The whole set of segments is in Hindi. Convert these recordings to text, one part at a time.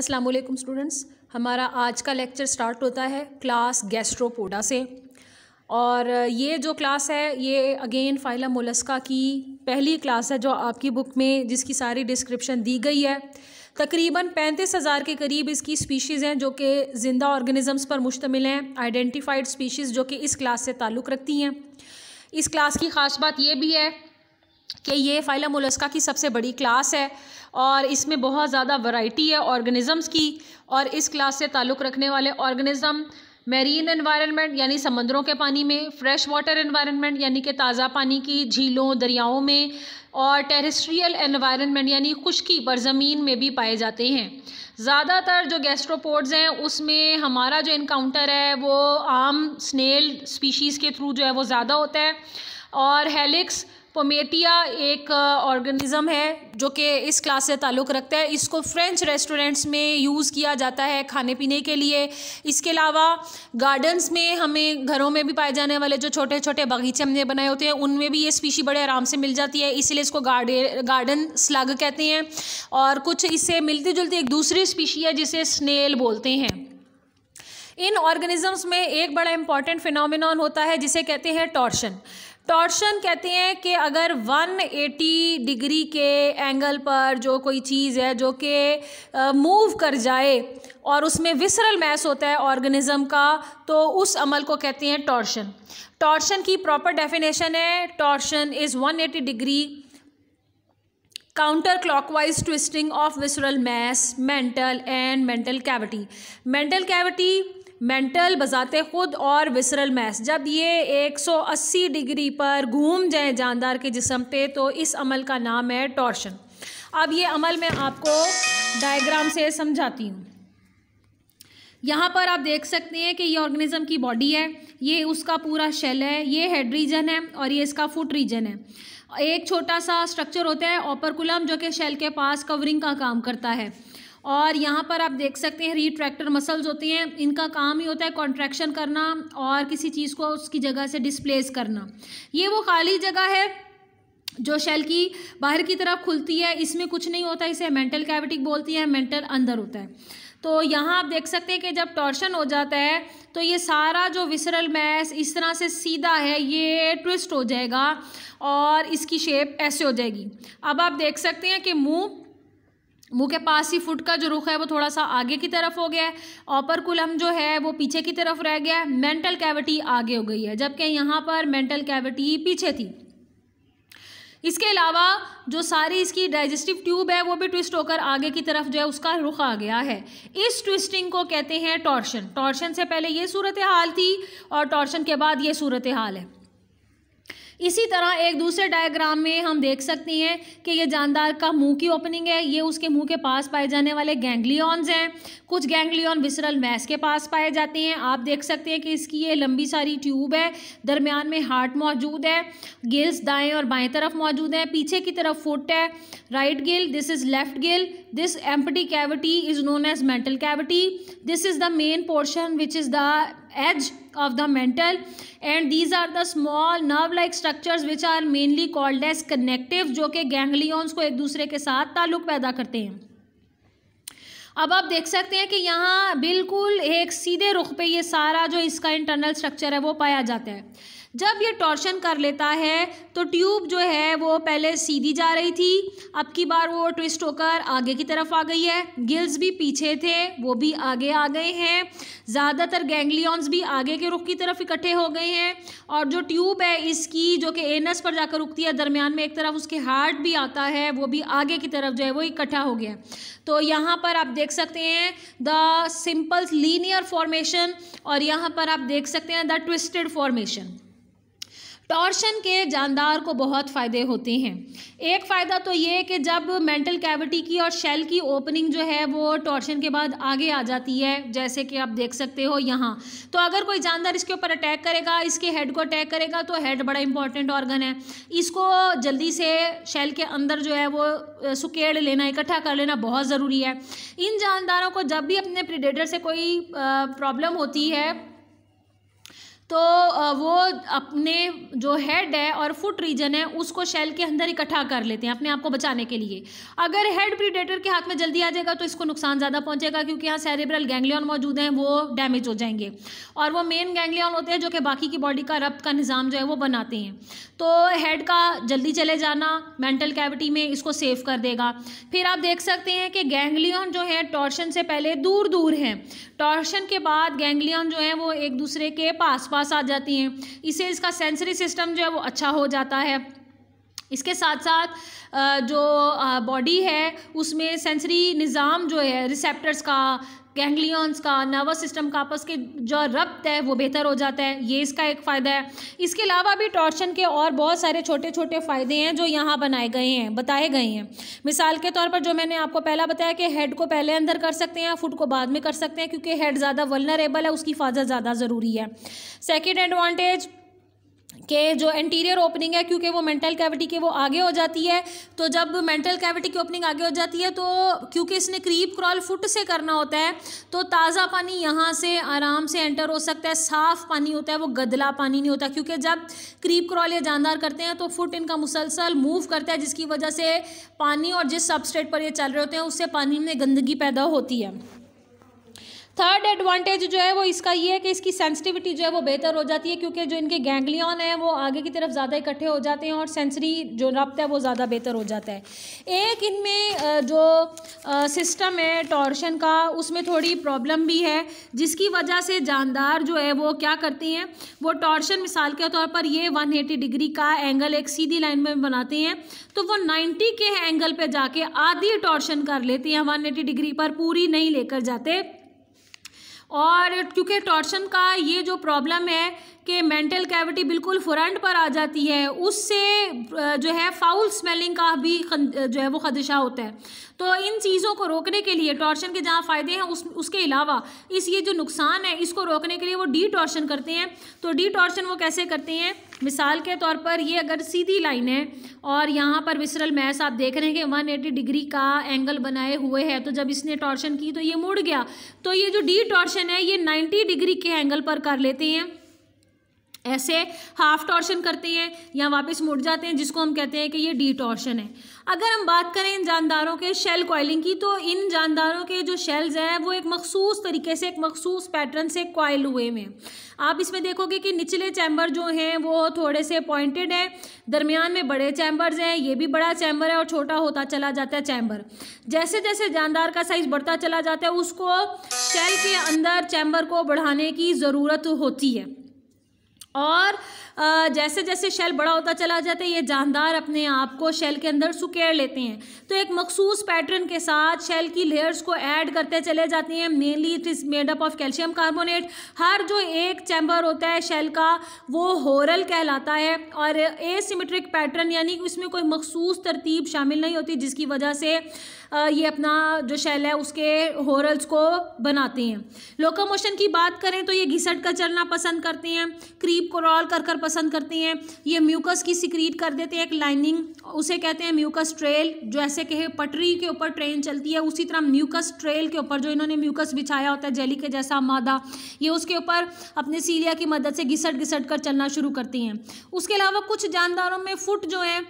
अस्सलाम वालेकुम स्टूडेंट्स हमारा आज का लेक्चर स्टार्ट होता है क्लास गैस्ट्रोपोडा से और ये जो क्लास है ये अगेन फाइला मोलस्का की पहली क्लास है जो आपकी बुक में जिसकी सारी डिस्क्रिप्शन दी गई है तकरीबन पैंतीस हज़ार के करीब इसकी स्पीशीज़ हैं जो कि ज़िंदा ऑर्गेनिज़म्स पर मुश्तमिल हैं आइडेंटिफाइड स्पीशीज़ जो कि इस क्लास से ताल्लुक़ रखती हैं इस क्लास की ख़ास बात यह भी है कि ये फाइला मोलस्का की सबसे बड़ी क्लास है और इसमें बहुत ज़्यादा वैरायटी है ऑर्गेनिज़म्स की और इस क्लास से ताल्लुक़ रखने वाले ऑर्गेनिज़म मैरीन इन्वायरमेंट यानी समंदरों के पानी में फ्रेश वाटर एनवायरनमेंट यानी कि ताज़ा पानी की झीलों दरियाओं में और टेरिस्ट्रियल इन्वायरमेंट यानी खुश्की ज़मीन में भी पाए जाते हैं ज़्यादातर जो गैस्ट्रोपोड्स हैं उसमें हमारा जो इनकाउंटर है वो आम स्नेल स्पीशीज़ के थ्रू जो है वो ज़्यादा होता है और हेलिक्स पोमेटिया एक ऑर्गेनिज़म uh, है जो कि इस क्लास से ताल्लुक़ रखता है इसको फ्रेंच रेस्टोरेंट्स में यूज़ किया जाता है खाने पीने के लिए इसके अलावा गार्डन्स में हमें घरों में भी पाए जाने वाले जो छोटे छोटे बगीचे हमने बनाए होते हैं उनमें भी ये स्पीशी बड़े आराम से मिल जाती है इसीलिए इसको गार्डे गार्डन स्लग कहते हैं और कुछ इससे मिलती जुलती एक दूसरी स्पीशी है जिसे स्नेल बोलते हैं इन ऑर्गेनिजम्स में एक बड़ा इंपॉर्टेंट फिनोमिनॉन होता है जिसे कहते हैं टॉर्शन टॉर्शन कहते हैं कि अगर 180 डिग्री के एंगल पर जो कोई चीज़ है जो कि मूव कर जाए और उसमें विसरल मैस होता है ऑर्गेनिज्म का तो उस अमल को कहते हैं टॉर्शन टॉर्शन की प्रॉपर डेफिनेशन है torsion is 180 degree counter clockwise twisting of visceral mass mantle and mantle cavity mantle cavity mantle बजाते ख़ुद और विसरल मैस जब ये 180 डिग्री पर घूम जाए जानदार के जिसम पे तो इस अमल का नाम है टॉर्शन अब ये अमल मैं आपको डायग्राम से समझाती हूँ यहाँ पर आप देख सकते हैं कि ये ऑर्गेनिज्म की बॉडी है ये उसका पूरा शेल है ये हेड रीजन है और ये इसका फुट रीजन है एक छोटा सा स्ट्रक्चर होता है ओपरकुलम जो कि शेल के पास कवरिंग का काम करता है और यहाँ पर आप देख सकते हैं रिट्रैक्टर मसल्स होते हैं इनका काम ही होता है कॉन्ट्रैक्शन करना और किसी चीज़ को उसकी जगह से डिस्प्लेस करना ये वो खाली जगह है जो शेल की बाहर की तरफ खुलती है इसमें कुछ नहीं होता इसे मेंटल कैविटी बोलती है मेंटल अंदर होता है तो यहाँ आप देख सकते हैं कि जब टॉर्शन हो जाता है तो ये सारा जो विसरल मैस इस तरह से सीधा है ये ट्विस्ट हो जाएगा और इसकी शेप ऐसे हो जाएगी अब आप देख सकते हैं कि मुंह मुँह के पास ही फुट का जो रुख है वो थोड़ा सा आगे की तरफ हो गया है ऑपर कुलम जो है वो पीछे की तरफ रह गया है मेंटल कैविटी आगे हो गई है जबकि यहाँ पर मेंटल कैविटी पीछे थी इसके अलावा जो सारी इसकी डाइजेस्टिव ट्यूब है वो भी ट्विस्ट होकर आगे की तरफ जो है उसका रुख आ गया है इस ट्विस्टिंग को कहते हैं टॉर्शन टॉर्शन से पहले ये सूरत हाल थी और टॉर्शन के बाद ये सूरत हाल है इसी तरह एक दूसरे डायग्राम में हम देख सकते हैं कि ये जानदार का मुंह की ओपनिंग है ये उसके मुंह के पास पाए जाने वाले गैंगलियॉन्स हैं कुछ गैंगलियॉन विसरल मैस के पास पाए जाते हैं आप देख सकते हैं कि इसकी ये लंबी सारी ट्यूब है दरमियान में हार्ट मौजूद है गिल्स दाएँ और बाएँ तरफ मौजूद हैं पीछे की तरफ फुट है right gill this is left gill this empty cavity is known as mantle cavity this is the main portion which is the edge of the mantle and these are the small nerve like structures which are mainly called as connective जो कि ganglions को एक दूसरे के साथ ताल्लुक पैदा करते हैं अब आप देख सकते हैं कि यहाँ बिल्कुल एक सीधे रुख पे ये सारा जो इसका इंटरनल स्ट्रक्चर है वो पाया जाता है जब ये टॉर्शन कर लेता है तो ट्यूब जो है वो पहले सीधी जा रही थी अब की बार वो ट्विस्ट होकर आगे की तरफ आ गई है गिल्स भी पीछे थे वो भी आगे आ गए हैं ज़्यादातर गैंगलियॉन्स भी आगे के रुख की तरफ इकट्ठे हो गए हैं और जो ट्यूब है इसकी जो कि एनस पर जाकर रुकती है दरमियान में एक तरफ उसके हार्ट भी आता है वो भी आगे की तरफ जो है वो इकट्ठा हो गया तो यहाँ पर आप देख सकते हैं द सिंपल लीनियर फॉर्मेशन और यहाँ पर आप देख सकते हैं द ट्विस्टेड फॉर्मेशन टॉर्शन के जानदार को बहुत फ़ायदे होते हैं एक फ़ायदा तो ये कि जब मेंटल कैविटी की और शेल की ओपनिंग जो है वो टॉर्शन के बाद आगे आ जाती है जैसे कि आप देख सकते हो यहाँ तो अगर कोई जानदार इसके ऊपर अटैक करेगा इसके हेड को अटैक करेगा तो हेड बड़ा इंपॉर्टेंट ऑर्गन है इसको जल्दी से शेल के अंदर जो है वो सुकेड़ लेना इकट्ठा कर लेना बहुत ज़रूरी है इन जानदारों को जब भी अपने प्रिडेटर से कोई प्रॉब्लम होती है तो वो अपने जो हेड है और फुट रीजन है उसको शेल के अंदर इकट्ठा कर लेते हैं अपने आप को बचाने के लिए अगर हेड प्रीडेटर के हाथ में जल्दी आ जाएगा तो इसको नुकसान ज़्यादा पहुंचेगा क्योंकि यहाँ सेरेब्रल गैंगलियन मौजूद हैं वो डैमेज हो जाएंगे और वो मेन गैंगलियन होते हैं जो कि बाकी की बॉडी का रब्त का निज़ाम जो है वो बनाते हैं तो हेड का जल्दी चले जाना मेंटल कैविटी में इसको सेव कर देगा फिर आप देख सकते हैं कि गैंगलियन जो है टॉर्शन से पहले दूर दूर हैं टॉर्शन के बाद गैंगलियन जो है वो एक दूसरे के पास पास पास आ जाती हैं इससे इसका सेंसरी सिस्टम जो है वो अच्छा हो जाता है इसके साथ साथ जो बॉडी है उसमें सेंसरी निज़ाम जो है रिसेप्टर्स का गैंग्लियंस का नर्वस सिस्टम का आपस के जो रक्त है वो बेहतर हो जाता है ये इसका एक फ़ायदा है इसके अलावा भी टॉर्शन के और बहुत सारे छोटे छोटे फ़ायदे हैं जो यहाँ बनाए गए हैं बताए गए हैं मिसाल के तौर पर जो मैंने आपको पहला बताया कि हेड को पहले अंदर कर सकते हैं फुट को बाद में कर सकते हैं क्योंकि हेड ज़्यादा वलनरेबल है उसकी हिफाजत ज़्यादा ज़रूरी है सेकेंड एडवांटेज के जो एंटीरियर ओपनिंग है क्योंकि वो मेंटल कैविटी के वो आगे हो जाती है तो जब मेंटल कैविटी की ओपनिंग आगे हो जाती है तो क्योंकि इसने क्रीप क्रॉल फुट से करना होता है तो ताज़ा पानी यहाँ से आराम से एंटर हो सकता है साफ़ पानी होता है वो गदला पानी नहीं होता क्योंकि जब क्रीप क्रॉल या जानदार करते हैं तो फुट इनका मुसलसल मूव करता है जिसकी वजह से पानी और जिस सबस्ट्रेट पर ये चल रहे होते हैं उससे पानी में गंदगी पैदा होती है थर्ड एडवांटेज जो है वो इसका ये है कि इसकी सेंसिटिविटी जो है वो बेहतर हो जाती है क्योंकि जो इनके गैंगलियन है वो आगे की तरफ ज़्यादा इकट्ठे हो जाते हैं और सेंसरी जो रब्त है वो ज़्यादा बेहतर हो जाता है एक इनमें जो सिस्टम है टॉर्शन का उसमें थोड़ी प्रॉब्लम भी है जिसकी वजह से जानदार जो है वो क्या करते हैं वो टॉर्शन मिसाल के तौर पर ये वन डिग्री का एंगल एक सीधी लाइन में बनाते हैं तो वो नाइन्टी के एंगल पर जाके आधी टॉर्शन कर लेते हैं वन डिग्री पर पूरी नहीं लेकर जाते और क्योंकि टॉर्शन का ये जो प्रॉब्लम है कि मेंटल कैविटी बिल्कुल फ्रंट पर आ जाती है उससे जो है फाउल स्मेलिंग का भी जो है वो खदशा होता है तो इन चीज़ों को रोकने के लिए टॉर्शन के जहाँ फ़ायदे हैं उस उसके अलावा इस ये जो नुकसान है इसको रोकने के लिए वो डी टॉर्शन करते हैं तो डी टॉर्शन वो कैसे करते हैं मिसाल के तौर पर ये अगर सीधी लाइन है और यहाँ पर विसरल मैस आप देख रहे हैं कि वन एटी डिग्री का एंगल बनाए हुए है तो जब इसने टॉर्शन की तो ये मुड़ गया तो ये जो डी टॉर्शन है ये नाइन्टी डिग्री के एंगल पर कर लेते हैं ऐसे हाफ टॉर्शन करते हैं या वापस मुड़ जाते हैं जिसको हम कहते हैं कि ये डी टॉर्शन है अगर हम बात करें इन जानदारों के शेल कॉयलिंग की तो इन जानदारों के जो शेल्स हैं वो एक मखसूस तरीके से एक मखसूस पैटर्न से कॉयल हुए हैं आप इसमें देखोगे कि निचले चैम्बर जो हैं वो थोड़े से पॉइंटेड हैं दरमियान में बड़े चैम्बर्स हैं ये भी बड़ा चैम्बर है और छोटा होता चला जाता है चैम्बर जैसे जैसे जानदार का साइज़ बढ़ता चला जाता है उसको शेल के अंदर चैम्बर को बढ़ाने की ज़रूरत होती है और जैसे जैसे शेल बड़ा होता चला जाता है ये जानदार अपने आप को शेल के अंदर सुकेड़ लेते हैं तो एक मखसूस पैटर्न के साथ शेल की लेयर्स को ऐड करते चले जाते हैं mainly it is made up of calcium carbonate हर जो एक चैम्बर होता है शेल का वो होरल कहलाता है और सीमेट्रिक पैटर्न यानी कि उसमें कोई मखसूस तरतीब शामिल नहीं होती जिसकी वजह से ये अपना जो शेल है उसके होरल्स को बनाते हैं लोकोमोशन की बात करें तो ये घिसट कर चलना पसंद करते हैं क्रीप डीप क्रॉल कर कर पसंद करती हैं ये म्यूकस की सिक्रीट कर देते हैं एक लाइनिंग उसे कहते हैं म्यूकस ट्रेल ऐसे कहे पटरी के ऊपर ट्रेन चलती है उसी तरह म्यूकस ट्रेल के ऊपर जो इन्होंने म्यूकस बिछाया होता है जेली के जैसा मादा ये उसके ऊपर अपने सीलिया की मदद से घिसट घिसट कर चलना शुरू करती हैं उसके अलावा कुछ जानदारों में फुट जो है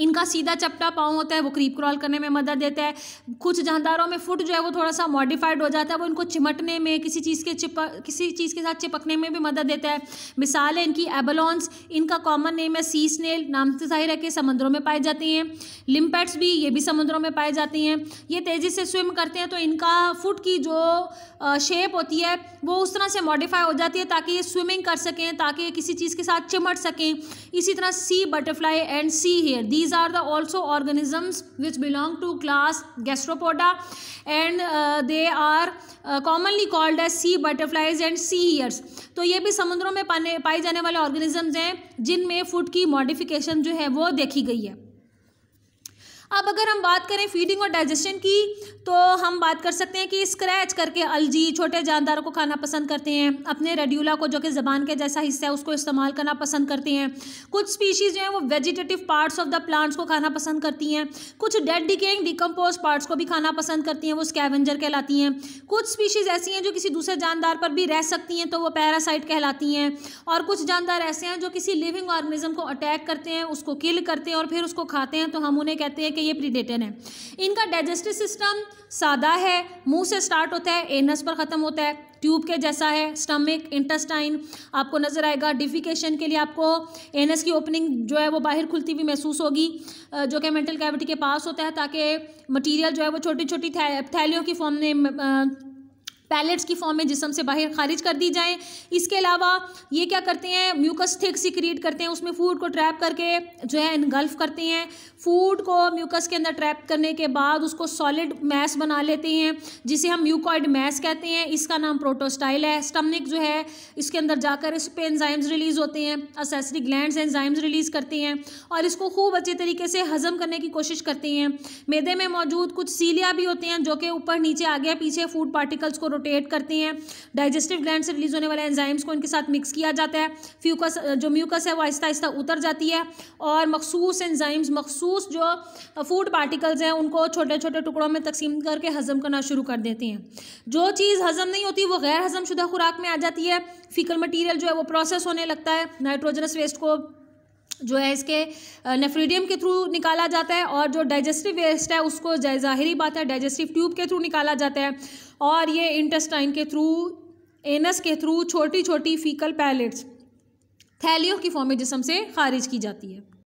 इनका सीधा चपटा पाँव होता है वो क्रीप क्रॉल करने में मदद देता है कुछ जानदारों में फुट जो है वो थोड़ा सा मॉडिफाइड हो जाता है वो इनको चिमटने में किसी चीज़ के चिपक किसी चीज़ के साथ चिपकने में भी मदद देता है मिसाल है इनकी एबलॉन्स इनका कॉमन नेम है सी स्नेल नाम से जाहिर है कि समुद्रों में पाए जाती हैं लिम्पेट्स भी ये भी समुद्रों में पाए जाती हैं ये तेज़ी से स्विम करते हैं तो इनका फुट की जो शेप होती है वो उस तरह से मॉडिफाई हो जाती है ताकि ये स्विमिंग कर सकें ताकि ये किसी चीज़ के साथ चिमट सकें इसी तरह sea butterfly and sea hare these these are the also organisms which belong to class gastropoda and uh, they are uh, commonly called as sea butterflies and sea ears तो ये भी समुद्रों में पाने पाए जाने वाले ऑर्गेनिजम्स हैं जिनमें फूड की मॉडिफिकेशन जो है वो देखी गई है अब अगर हम बात करें फीडिंग और डाइजेशन की तो हम बात कर सकते हैं कि स्क्रैच करके अलजी छोटे जानदारों को खाना पसंद करते हैं अपने रेड्यूला को जो कि ज़बान के जैसा हिस्सा है उसको इस्तेमाल करना पसंद करते हैं कुछ स्पीशीज़ जो हैं वो vegetative parts of the plants को खाना पसंद करती हैं कुछ डेड डिकेंग डिकम्पोज पार्ट्स को भी खाना पसंद करती हैं वो स्कैवेंजर कहलाती हैं कुछ स्पीशीज़ ऐसी हैं जो किसी दूसरे जानदार पर भी रह सकती हैं तो वो पैरासाइट कहलाती हैं और कुछ जानदार ऐसे हैं जो किसी लिविंग ऑर्गेनिज्म को अटैक करते हैं उसको किल करते हैं और फिर उसको खाते हैं तो हम उन्हें कहते हैं कि ये प्रीडेटर हैं इनका डाइजेस्टिव सिस्टम सादा है मुंह से स्टार्ट होता है एनस पर ख़त्म होता है ट्यूब के जैसा है स्टमक इंटेस्टाइन आपको नज़र आएगा डिफिकेशन के लिए आपको एनस की ओपनिंग जो है वो बाहर खुलती हुई महसूस होगी जो कि मेंटल कैविटी के पास होता है ताकि मटेरियल जो है वो छोटी छोटी थैलियों की फॉर्म में पैलेट्स की फॉर्म में जिसम से बाहर खारिज कर दी जाएँ इसके अलावा ये क्या करते हैं म्यूकस थिक सिक्रिएट करते हैं उसमें फूड को ट्रैप करके जो है इनगल्फ करते हैं फूड को म्यूकस के अंदर ट्रैप करने के बाद उसको सॉलिड मैस बना लेते हैं जिसे हम म्यूकॉइड मैस कहते हैं इसका नाम प्रोटोस्टाइल है स्टमनिक जो है इसके अंदर जाकर इस पर एंजाइम्स रिलीज़ होते हैं असेसरी ग्लैंड एंजाइम्स रिलीज़ करते हैं और इसको खूब अच्छे तरीके से हज़म करने की कोशिश करते हैं मैदे में मौजूद कुछ सीलिया भी होते हैं जो कि ऊपर नीचे आगे पीछे फूड पार्टिकल्स को रोटेट करती हैं डाइजेस्टिव ग्लैंड से रिलीज होने वाले एंजाइम्स को इनके साथ मिक्स किया जाता है फ्यूकस जो म्यूकस है वो आहिस्ता आहिस्ता उतर जाती है और मखसूस एंजाइम्स मखसूस जो फूड पार्टिकल्स हैं उनको छोटे छोटे टुकड़ों में तकसीम करके हजम करना शुरू कर देती हैं जो चीज़ हजम नहीं होती वो गैर हजम शुदा खुराक में आ जाती है फीकल मटीरियल जो है वो प्रोसेस होने लगता है नाइट्रोजनस वेस्ट को जो है इसके नेफ्रीडियम के थ्रू निकाला जाता है और जो डाइजेस्टिव वेस्ट है उसको जाहिर बात है डाइजेस्टिव ट्यूब के थ्रू निकाला जाता है और ये इंटेस्टाइन के थ्रू एनस के थ्रू छोटी छोटी फीकल पैलेट्स थैलियों की जिसम से खारिज की जाती है